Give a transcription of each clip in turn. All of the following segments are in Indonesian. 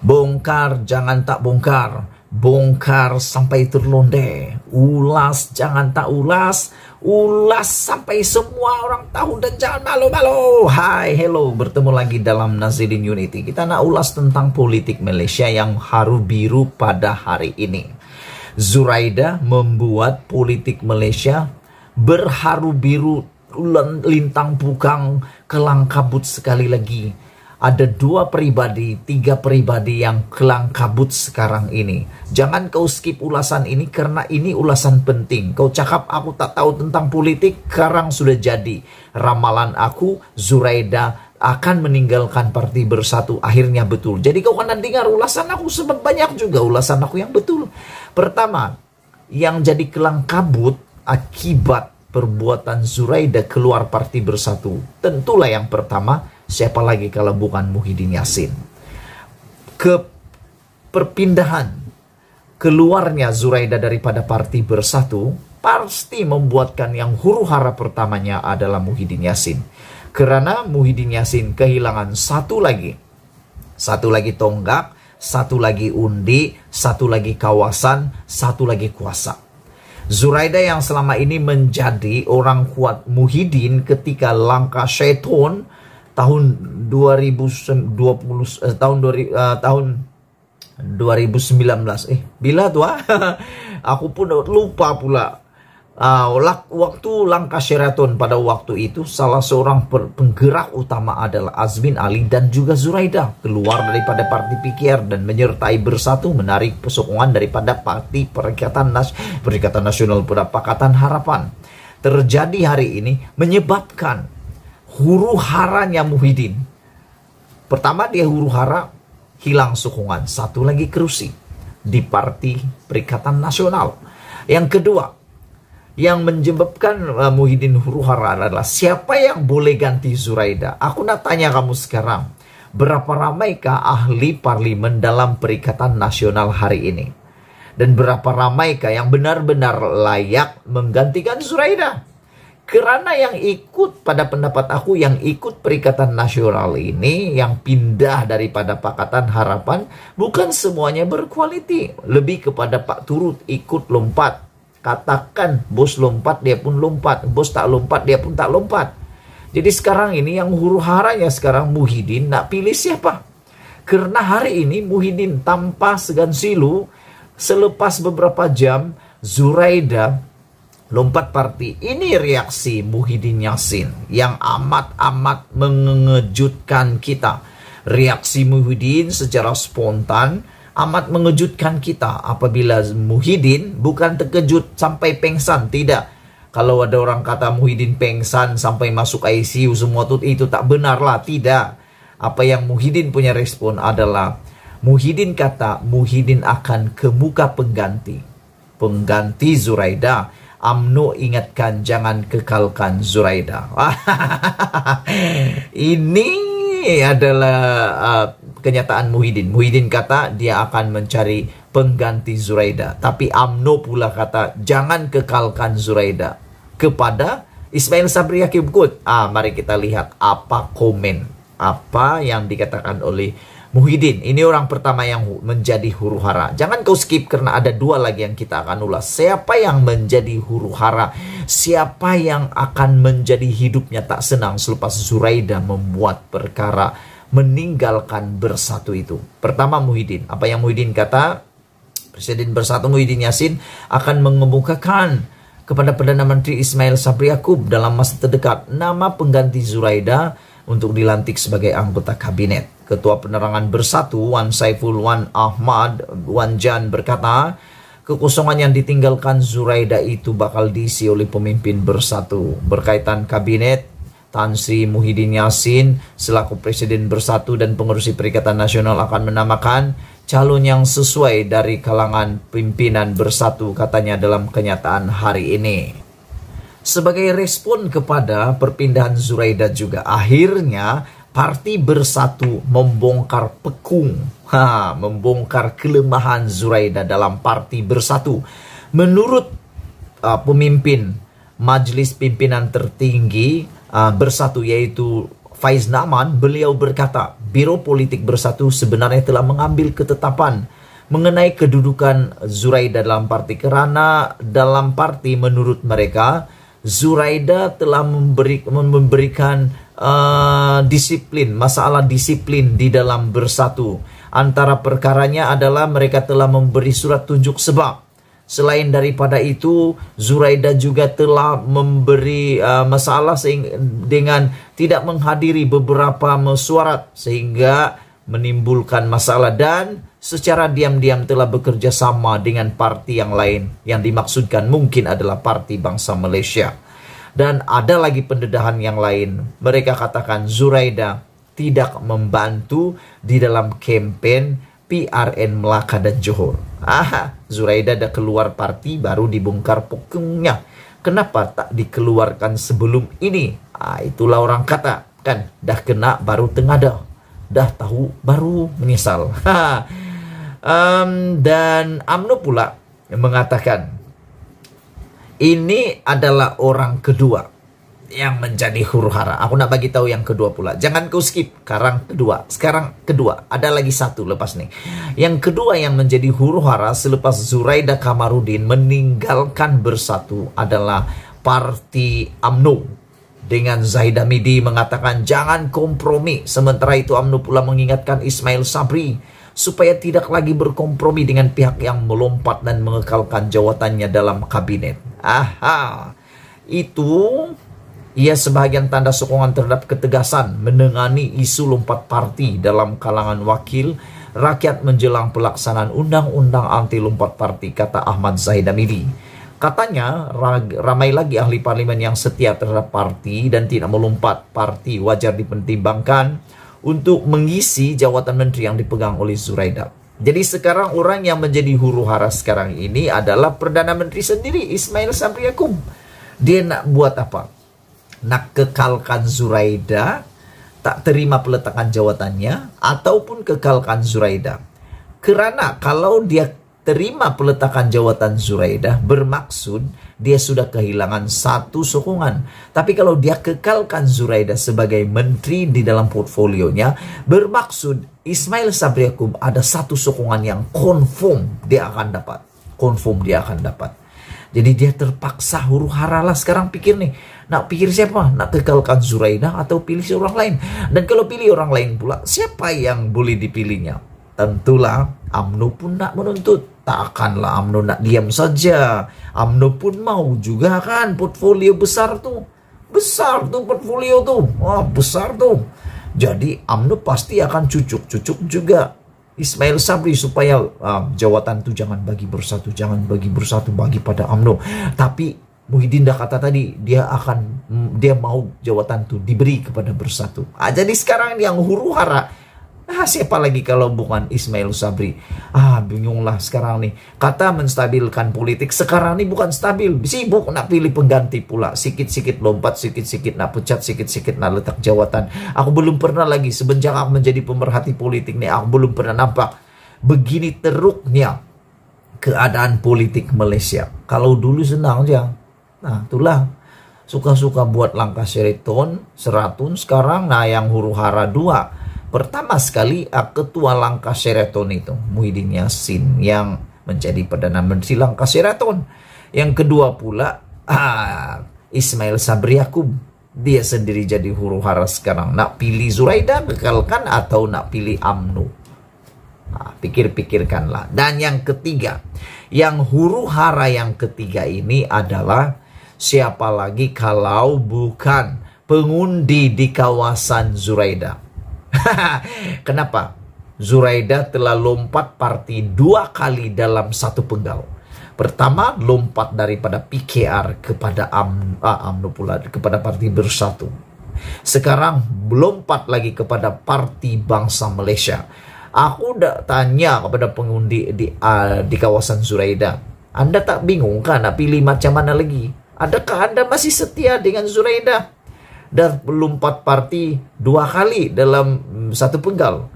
Bongkar jangan tak bongkar, bongkar sampai terlonde, ulas jangan tak ulas, ulas sampai semua orang tahu dan jangan malu-malu. Hai, hello, bertemu lagi dalam Nazirin Unity. Kita nak ulas tentang politik Malaysia yang haru biru pada hari ini. Zuraida membuat politik Malaysia berharu biru lintang pukang kelang kabut sekali lagi ada dua pribadi, tiga pribadi yang kelang kabut sekarang ini. Jangan kau skip ulasan ini karena ini ulasan penting. Kau cakap aku tak tahu tentang politik, sekarang sudah jadi. Ramalan aku, Zuraida akan meninggalkan Parti bersatu. Akhirnya betul. Jadi kau akan dengar ulasan aku sempat banyak juga ulasan aku yang betul. Pertama, yang jadi kelang kabut akibat perbuatan Zuraida keluar Parti bersatu. Tentulah yang pertama, Siapa lagi kalau bukan Muhyiddin Yassin Ke perpindahan keluarnya Zuraida daripada Parti Bersatu pasti membuatkan yang huru hara pertamanya adalah Muhyiddin Yassin Karena Muhyiddin Yassin kehilangan satu lagi. Satu lagi tonggak, satu lagi undi, satu lagi kawasan, satu lagi kuasa. Zuraida yang selama ini menjadi orang kuat Muhyiddin ketika langkah syaiton tahun 2020 eh, tahun 2000, eh, tahun 2019 eh bila tua ah, aku pun lupa pula uh, waktu langkah Sheraton pada waktu itu salah seorang penggerak utama adalah Azmin Ali dan juga Zuraida keluar daripada parti PKR dan menyertai bersatu menarik pesokongan daripada parti Perikatan Nas Perikatan Nasional Pakatan Harapan terjadi hari ini menyebabkan huru haranya Muhyiddin. Pertama dia huru hara hilang sukungan, satu lagi kerusi di Parti Perikatan Nasional. Yang kedua, yang menjebabkan uh, Muhyiddin huru hara adalah siapa yang boleh ganti Zuraida? Aku nak tanya kamu sekarang, berapa ramaikah ahli parlimen dalam Perikatan Nasional hari ini? Dan berapa ramaikah yang benar-benar layak menggantikan Zuraida? Karena yang ikut pada pendapat aku yang ikut perikatan nasional ini yang pindah daripada pakatan harapan bukan semuanya berkualiti. Lebih kepada Pak Turut ikut lompat. Katakan bos lompat dia pun lompat, bos tak lompat dia pun tak lompat. Jadi sekarang ini yang huru haranya sekarang Muhyiddin nak pilih siapa? Karena hari ini Muhyiddin tanpa segan silu selepas beberapa jam Zuraida lompat parti Ini reaksi Muhyiddin Yassin yang amat-amat mengejutkan kita. Reaksi Muhyiddin secara spontan amat mengejutkan kita apabila Muhyiddin bukan terkejut sampai pengsan, tidak. Kalau ada orang kata Muhyiddin pengsan sampai masuk ICU semua itu, itu tak benar lah, tidak. Apa yang Muhyiddin punya respon adalah Muhyiddin kata Muhyiddin akan ke muka pengganti. Pengganti Zuraida Amnu ingatkan jangan kekalkan Zuraida. Ini adalah uh, kenyataan Muhyiddin. Muhyiddin kata dia akan mencari pengganti Zuraida. Tapi Amno pula kata jangan kekalkan Zuraida kepada Ismail Sabri Hakim Kut. Ah, mari kita lihat apa komen apa yang dikatakan oleh Muhyiddin, ini orang pertama yang menjadi huru hara. Jangan kau skip karena ada dua lagi yang kita akan ulas. Siapa yang menjadi huru hara? Siapa yang akan menjadi hidupnya tak senang selepas Zuraida membuat perkara meninggalkan bersatu itu? Pertama Muhyiddin, apa yang Muhyiddin kata? Presiden Bersatu Muhyiddin Yassin akan mengemukakan kepada Perdana Menteri Ismail Sabri Yaakob dalam masa terdekat nama pengganti Zuraida untuk dilantik sebagai anggota kabinet. Ketua Penerangan Bersatu Wan Saiful Wan Ahmad Wan Jan berkata, kekosongan yang ditinggalkan Zuraida itu bakal diisi oleh pemimpin bersatu. Berkaitan kabinet, Tan Sri Muhyiddin Yassin selaku Presiden Bersatu dan Pengurusi Perikatan Nasional akan menamakan calon yang sesuai dari kalangan pimpinan bersatu katanya dalam kenyataan hari ini. Sebagai respon kepada perpindahan Zuraida juga akhirnya Parti Bersatu membongkar pekung, ha, membongkar kelemahan Zuraida dalam Parti Bersatu. Menurut uh, pemimpin Majelis Pimpinan Tertinggi uh, Bersatu yaitu Faiz Naman, beliau berkata, Biro Politik Bersatu sebenarnya telah mengambil ketetapan mengenai kedudukan Zuraida dalam parti kerana dalam parti menurut mereka Zuraida telah memberi, memberikan uh, disiplin, masalah disiplin di dalam bersatu. Antara perkaranya adalah mereka telah memberi surat tunjuk sebab. Selain daripada itu, Zuraida juga telah memberi uh, masalah dengan tidak menghadiri beberapa mesuarat sehingga menimbulkan masalah dan secara diam-diam telah bekerja sama dengan parti yang lain yang dimaksudkan mungkin adalah parti bangsa Malaysia dan ada lagi pendedahan yang lain. Mereka katakan Zuraida tidak membantu di dalam kampanye PRN Melaka dan Johor. Aha, Zuraida ada keluar parti baru dibongkar pokoknya. Kenapa tak dikeluarkan sebelum ini? Ah, itulah orang kata. Kan, dah kena baru tengadah. Dah tahu baru menyesal. um, dan AMNO pula mengatakan ini adalah orang kedua yang menjadi huru hara. Aku nak bagi tahu yang kedua pula. Jangan kau skip. Sekarang kedua. Sekarang kedua. Ada lagi satu lepas nih. Yang kedua yang menjadi huru hara selepas Zuraida Kamarudin meninggalkan bersatu adalah Parti Amnu dengan Zaidah Midi mengatakan jangan kompromi. Sementara itu Amnu pula mengingatkan Ismail Sabri supaya tidak lagi berkompromi dengan pihak yang melompat dan mengekalkan jawatannya dalam kabinet. Aha. Itu ia sebahagian tanda sokongan terhadap ketegasan menengani isu lompat parti dalam kalangan wakil rakyat menjelang pelaksanaan undang-undang anti lompat parti kata Ahmad Zahid Amiri. Katanya ramai lagi ahli parlimen yang setia terhadap parti dan tidak melompat parti wajar dipertimbangkan untuk mengisi jawatan menteri yang dipegang oleh Zuraidah. Jadi sekarang orang yang menjadi huru hara sekarang ini adalah Perdana Menteri sendiri Ismail Sabri Yaakob. Dia nak buat apa? Nak kekalkan Zuraida, tak terima peletakan jawatannya ataupun kekalkan Zuraida. Kerana kalau dia terima peletakan jawatan Zuraidah bermaksud dia sudah kehilangan satu sokongan. Tapi kalau dia kekalkan Zuraidah sebagai menteri di dalam portfolionya, bermaksud Ismail Sabri Yaakob ada satu sokongan yang konfirm dia akan dapat. Konfirm dia akan dapat. Jadi dia terpaksa huru hara lah sekarang pikir nih. Nak pikir siapa? Nak kekalkan Zuraidah atau pilih seorang lain? Dan kalau pilih orang lain pula, siapa yang boleh dipilihnya? Tentulah Amnu pun nak menuntut. Takkanlah Amnu nak diam saja. Amnu pun mau juga kan portfolio besar tuh. Besar tuh portfolio tuh. Wah, besar tuh. Jadi Amnu pasti akan cucuk-cucuk juga. Ismail Sabri supaya um, jawatan itu jangan bagi bersatu, jangan bagi bersatu bagi pada AMNO. Tapi Muhyiddin dah kata tadi dia akan mm, dia mau jawatan itu diberi kepada bersatu. Ah, jadi sekarang yang huru hara Ah, siapa lagi kalau bukan Ismail Sabri? Ah, bingunglah sekarang nih. Kata menstabilkan politik, sekarang nih bukan stabil. Sibuk nak pilih pengganti pula. Sikit-sikit lompat, sikit-sikit nak pecat, sikit-sikit nak letak jawatan. Aku belum pernah lagi, semenjak aku menjadi pemerhati politik nih, aku belum pernah nampak begini teruknya keadaan politik Malaysia. Kalau dulu senang aja. Nah, itulah suka-suka buat langkah seriton, seratun sekarang nah yang huru hara dua pertama sekali ah, ketua langkah Sheraton itu Muhyiddin Yassin yang menjadi perdana menteri langkah Sheraton yang kedua pula ah, Ismail Sabri Yaakub dia sendiri jadi huru hara sekarang nak pilih Zuraida kekalkan atau nak pilih Amnu nah, pikir-pikirkanlah dan yang ketiga yang huru hara yang ketiga ini adalah siapa lagi kalau bukan pengundi di kawasan Zuraida Kenapa? Zuraida telah lompat parti dua kali dalam satu penggal. Pertama, lompat daripada PKR kepada UMNO ah, pula, kepada Parti Bersatu. Sekarang lompat lagi kepada Parti Bangsa Malaysia. Aku dah tanya kepada pengundi di uh, di kawasan Zuraida, Anda tak bingung kan nak pilih macam mana lagi? Adakah Anda masih setia dengan Zuraida? dan melompat parti dua kali dalam mm, satu penggal.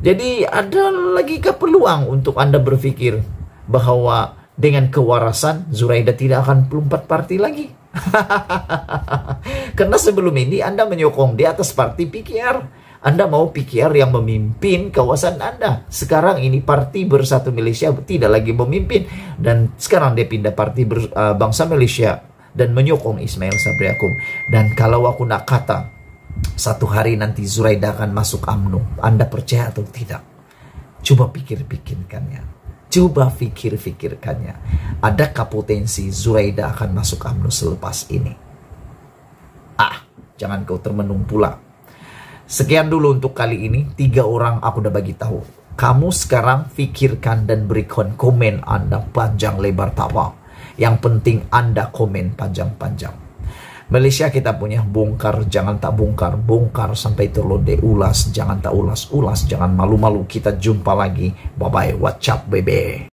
Jadi ada lagi ke peluang untuk Anda berpikir bahwa dengan kewarasan Zuraida tidak akan melompat parti lagi. Karena sebelum ini Anda menyokong di atas parti PKR. Anda mau PKR yang memimpin kawasan Anda. Sekarang ini parti Bersatu Malaysia tidak lagi memimpin dan sekarang dia pindah parti ber, uh, Bangsa Malaysia dan menyokong Ismail Sabri Akum. Dan kalau aku nak kata, satu hari nanti Zuraida akan masuk UMNO. Anda percaya atau tidak? Coba pikir-pikirkannya. Coba pikir-pikirkannya. Adakah potensi Zuraida akan masuk UMNO selepas ini? Ah, jangan kau termenung pula. Sekian dulu untuk kali ini. Tiga orang aku udah bagi tahu. Kamu sekarang pikirkan dan berikan komen Anda panjang lebar tawa. Yang penting Anda komen panjang-panjang. Malaysia kita punya bongkar jangan tak bongkar bongkar sampai terlode ulas jangan tak ulas ulas jangan malu-malu kita jumpa lagi bye bye whatsapp bebe